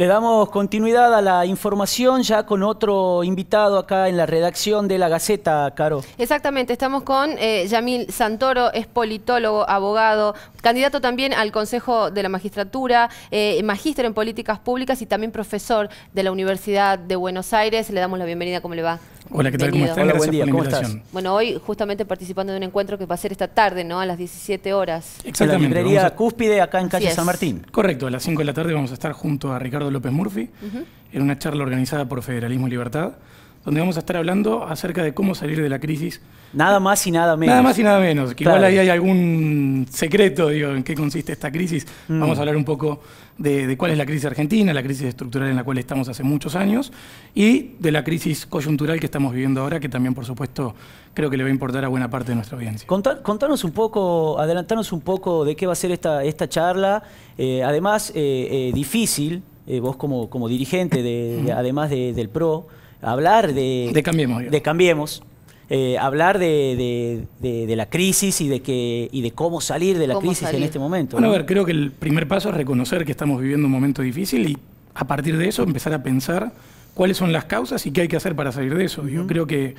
Le damos continuidad a la información ya con otro invitado acá en la redacción de La Gaceta, Caro. Exactamente, estamos con eh, Yamil Santoro, es politólogo, abogado, candidato también al Consejo de la Magistratura, eh, magíster en Políticas Públicas y también profesor de la Universidad de Buenos Aires. Le damos la bienvenida, ¿cómo le va? Hola, ¿qué tal? ¿Cómo estás? Hola, buen día. ¿Cómo estás? Bueno, hoy justamente participando de un encuentro que va a ser esta tarde, ¿no? A las 17 horas. Exactamente. En la librería Cúspide, acá en calle San Martín. Correcto, a las 5 de la tarde vamos a estar junto a Ricardo López Murphy, en una charla organizada por Federalismo y Libertad, donde vamos a estar hablando acerca de cómo salir de la crisis. Nada más y nada menos. Nada más y nada menos. Que Igual ahí hay algún secreto, digo, en qué consiste esta crisis. Mm. Vamos a hablar un poco de, cuál es la crisis argentina, la crisis estructural en la cual estamos hace muchos años, y de la crisis coyuntural que estamos viviendo ahora, que también, por supuesto, creo que le va a importar a buena parte de nuestra audiencia. contanos un poco, adelantanos un poco de qué va a ser esta, esta charla. Eh, además, eh, eh, difícil, eh, vos como, como dirigente, de, además del PRO, hablar de... De Cambiemos. De Cambiemos. Eh, hablar de, la crisis y de que de cómo salir de la crisis en este momento. Bueno, a ver, creo que el primer paso es reconocer que estamos viviendo un momento difícil y a partir de eso empezar a pensar cuáles son las causas y qué hay que hacer para salir de eso. Yo creo que,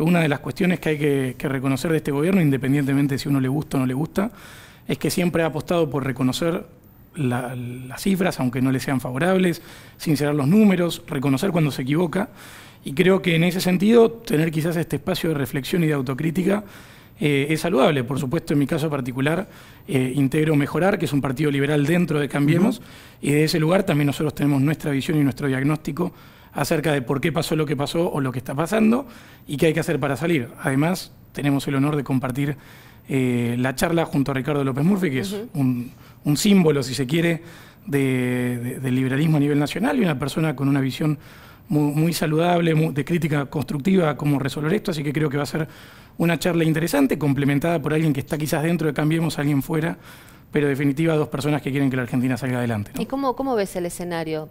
una de las cuestiones que hay que, que, reconocer de este gobierno, independientemente si uno le gusta o no le gusta, es que siempre ha apostado por reconocer las cifras, aunque no le sean favorables, sincerar los números, reconocer cuando se equivoca. Y creo que en ese sentido, tener quizás este espacio de reflexión y de autocrítica eh, es saludable. Por supuesto, en mi caso particular, eh, integro Mejorar, que es un partido liberal dentro de Cambiemos, y de ese lugar también nosotros tenemos nuestra visión y nuestro diagnóstico acerca de por qué pasó lo que pasó o lo que está pasando y qué hay que hacer para salir. Además, tenemos el honor de compartir eh, la charla junto a Ricardo López Murphy, que es un, símbolo, si se quiere, de, del liberalismo a nivel nacional y una persona con una visión muy, saludable, de crítica constructiva, cómo resolver esto. Así que creo que va a ser una charla interesante, complementada por alguien que está quizás dentro de Cambiemos, alguien fuera, pero definitiva dos personas que quieren que la Argentina salga adelante. ¿Y cómo, cómo ves el escenario?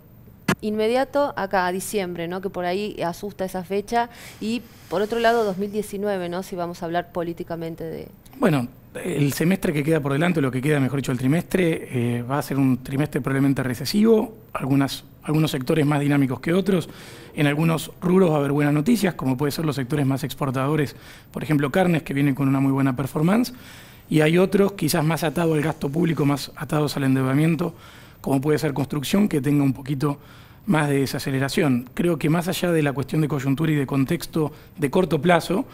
inmediato acá a diciembre, ¿no? Que por ahí asusta esa fecha y por otro lado 2019, ¿no? Si vamos a hablar políticamente de bueno, el semestre que queda por delante, lo que queda, mejor dicho, el trimestre, eh, va a ser un trimestre probablemente recesivo, algunas, algunos sectores más dinámicos que otros, en algunos rubros va a haber buenas noticias, como puede ser los sectores más exportadores, por ejemplo, carnes, que vienen con una muy buena performance, y hay otros quizás más atados al gasto público, más atados al endeudamiento, como puede ser construcción, que tenga un poquito más de desaceleración. Creo que más allá de la cuestión de coyuntura y de contexto de corto plazo,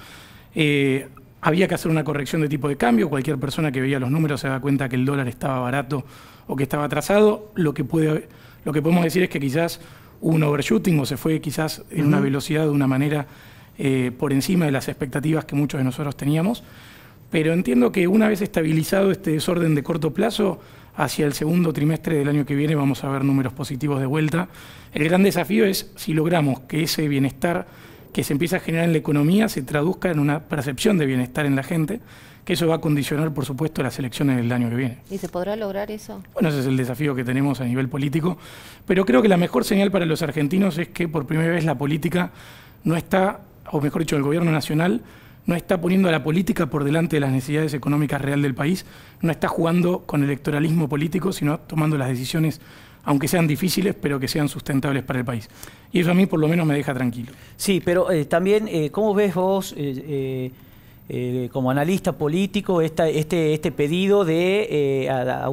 eh, había que hacer una corrección de tipo de cambio, cualquier persona que veía los números se da cuenta que el dólar estaba barato o que estaba atrasado. Lo que, podemos decir es que quizás un overshooting o se fue quizás en una velocidad de una manera eh, por encima de las expectativas que muchos de nosotros teníamos. Pero entiendo que una vez estabilizado este desorden de corto plazo, hacia el segundo trimestre del año que viene vamos a ver números positivos de vuelta. El gran desafío es si logramos que ese bienestar que se empieza a generar en la economía se traduzca en una percepción de bienestar en la gente, que eso va a condicionar, por supuesto, las elecciones del año que viene. ¿Y se podrá lograr eso? Bueno, ese es el desafío que tenemos a nivel político, pero creo que la mejor señal para los argentinos es que por primera vez la política no está, o mejor dicho, el gobierno nacional no está poniendo a la política por delante de las necesidades económicas real del país, no está jugando con electoralismo político, sino tomando las decisiones aunque sean difíciles, pero que sean sustentables para el país. Y eso a mí por lo menos me deja tranquilo. Sí, pero eh, también, eh, ¿cómo ves vos, eh, como analista político, este, este, pedido de, a,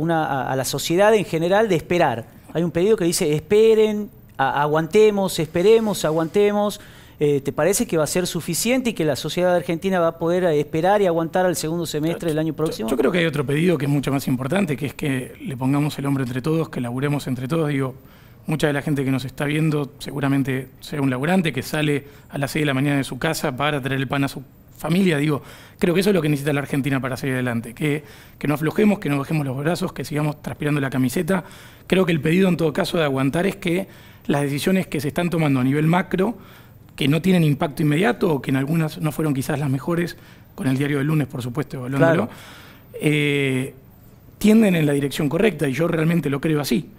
la sociedad en general de esperar? Hay un pedido que dice, esperen, aguantemos, esperemos, aguantemos. Eh, ¿te parece que va a ser suficiente y que la sociedad argentina va a poder eh, esperar y aguantar al segundo semestre del año próximo? Yo, creo que hay otro pedido que es mucho más importante, que es que le pongamos el hombre entre todos, que laburemos entre todos. Digo, mucha de la gente que nos está viendo seguramente sea un laburante que sale a las 6 de la mañana de su casa para traer el pan a su familia, digo, creo que eso es lo que necesita la Argentina para seguir adelante, que, que no aflojemos, que no bajemos los brazos, que sigamos transpirando la camiseta. Creo que el pedido en todo caso de aguantar es que las decisiones que se están tomando a nivel macro que no tienen impacto inmediato o que en algunas no fueron quizás las mejores, con el diario del lunes, por supuesto, claro. eh, tienden en la dirección correcta y yo realmente lo creo así.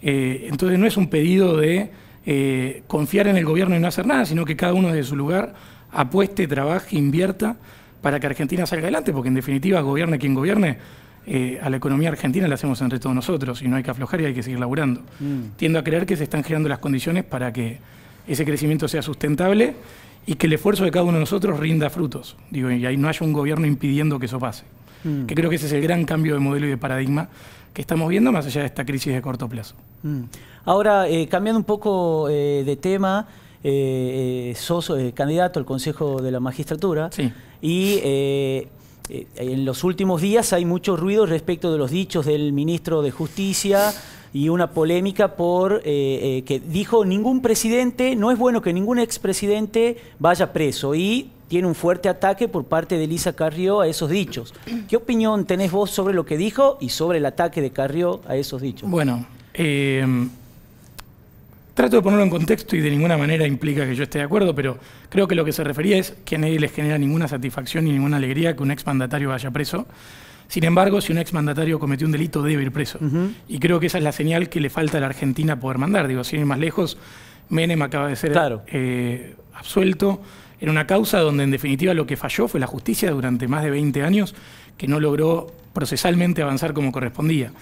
Eh, entonces no es un pedido de eh, confiar en el gobierno y no hacer nada, sino que cada uno desde su lugar apueste, trabaje, invierta para que Argentina salga adelante, porque en definitiva, gobierne quien gobierne, eh, a la economía argentina la hacemos entre todos nosotros y no hay que aflojar y hay que seguir laburando. Mm. Tiendo a creer que se están generando las condiciones para que ese crecimiento sea sustentable y que el esfuerzo de cada uno de nosotros rinda frutos. Digo, y ahí no haya un gobierno impidiendo que eso pase. Mm. Que creo que ese es el gran cambio de modelo y de paradigma que estamos viendo más allá de esta crisis de corto plazo. Mm. Ahora, eh, cambiando un poco eh, de tema, eh, eh sos candidato al Consejo de la Magistratura. Sí. Y en los últimos días hay mucho ruido respecto de los dichos del ministro de Justicia y una polémica por eh, eh, que dijo ningún presidente, no es bueno que ningún expresidente vaya preso y tiene un fuerte ataque por parte de Elisa Carrió a esos dichos. ¿Qué opinión tenés vos sobre lo que dijo y sobre el ataque de Carrió a esos dichos? Bueno, em, trato de ponerlo en contexto y de ninguna manera implica que yo esté de acuerdo, pero creo que lo que se refería es que a nadie les genera ninguna satisfacción ni ninguna alegría que un exmandatario vaya preso. Sin embargo, si un exmandatario cometió un delito, debe ir preso. Y creo que esa es la señal que le falta a la Argentina poder mandar. Digo, si ir más lejos, Menem acaba de ser eh, absuelto en una causa donde en definitiva lo que falló fue la justicia durante más de 20 años, que no logró procesalmente avanzar como correspondía.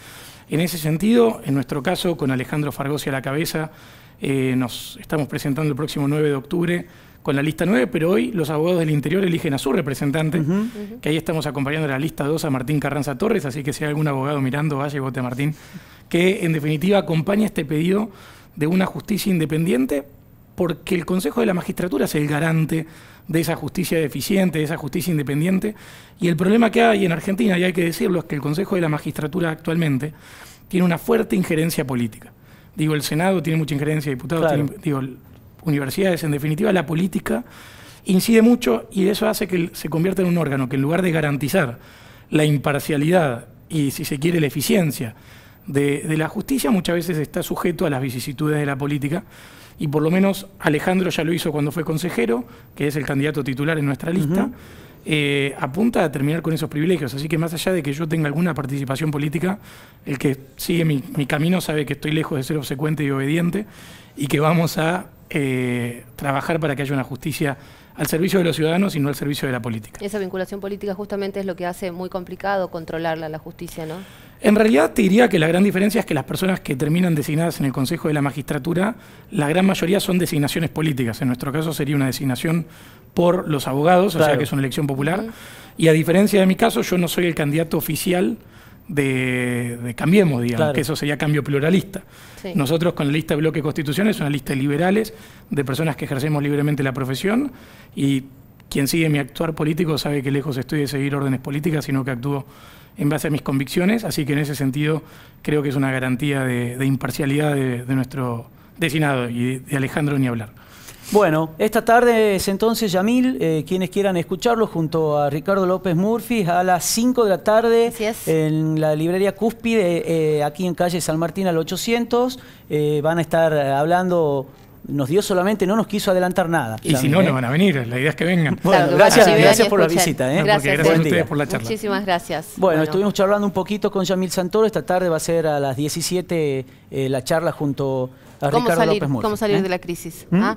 En ese sentido, en nuestro caso, con Alejandro Fargosi a la cabeza, eh, nos estamos presentando el próximo 9 de octubre con la lista 9, pero hoy los abogados del interior eligen a su representante, que ahí estamos acompañando la lista 2 a Martín Carranza Torres, así que si hay algún abogado mirando, vaya y vote a Martín, que en definitiva acompaña este pedido de una justicia independiente, porque el Consejo de la Magistratura es el garante de esa justicia deficiente, de esa justicia independiente, y el problema que hay en Argentina, y hay que decirlo, es que el Consejo de la Magistratura actualmente tiene una fuerte injerencia política. Digo, el Senado tiene mucha injerencia, diputados tiene. tienen, universidades, en definitiva la política, incide mucho y eso hace que se convierta en un órgano que en lugar de garantizar la imparcialidad y, si se quiere, la eficiencia de, la justicia, muchas veces está sujeto a las vicisitudes de la política y por lo menos Alejandro ya lo hizo cuando fue consejero, que es el candidato titular en nuestra lista, eh, apunta a terminar con esos privilegios. Así que más allá de que yo tenga alguna participación política, el que sigue mi camino sabe que estoy lejos de ser obsecuente y obediente y que vamos a eh, trabajar para que haya una justicia al servicio de los ciudadanos y no al servicio de la política. Esa vinculación política justamente es lo que hace muy complicado controlarla la justicia, ¿no? En realidad te diría que la gran diferencia es que las personas que terminan designadas en el Consejo de la Magistratura, la gran mayoría son designaciones políticas. En nuestro caso sería una designación por los abogados, o sea que es una elección popular. Y a diferencia de mi caso, yo no soy el candidato oficial de, Cambiemos, digamos, que eso sería cambio pluralista. Nosotros con la lista de bloque constitución es una lista de liberales, de personas que ejercemos libremente la profesión y quien sigue mi actuar político sabe que lejos estoy de seguir órdenes políticas, sino que actúo en base a mis convicciones, así que en ese sentido creo que es una garantía de, imparcialidad de, nuestro designado y de Alejandro ni hablar. Bueno, esta tarde es entonces Yamil, eh, quienes quieran escucharlo junto a Ricardo López Murphy a las 5 de la tarde en la librería Cúspide, eh, aquí en calle San Martín al 800. Eh, van a estar hablando nos dio solamente, no nos quiso adelantar nada. Y si no, no van a venir, la idea es que vengan. gracias, por la visita. Gracias, por la charla. Muchísimas gracias. Bueno, estuvimos charlando un poquito con Yamil Santoro, esta tarde va a ser a las 17 la charla junto a Ricardo López Murphy. ¿Cómo salir de la crisis? ¿Mm? ¿Ah?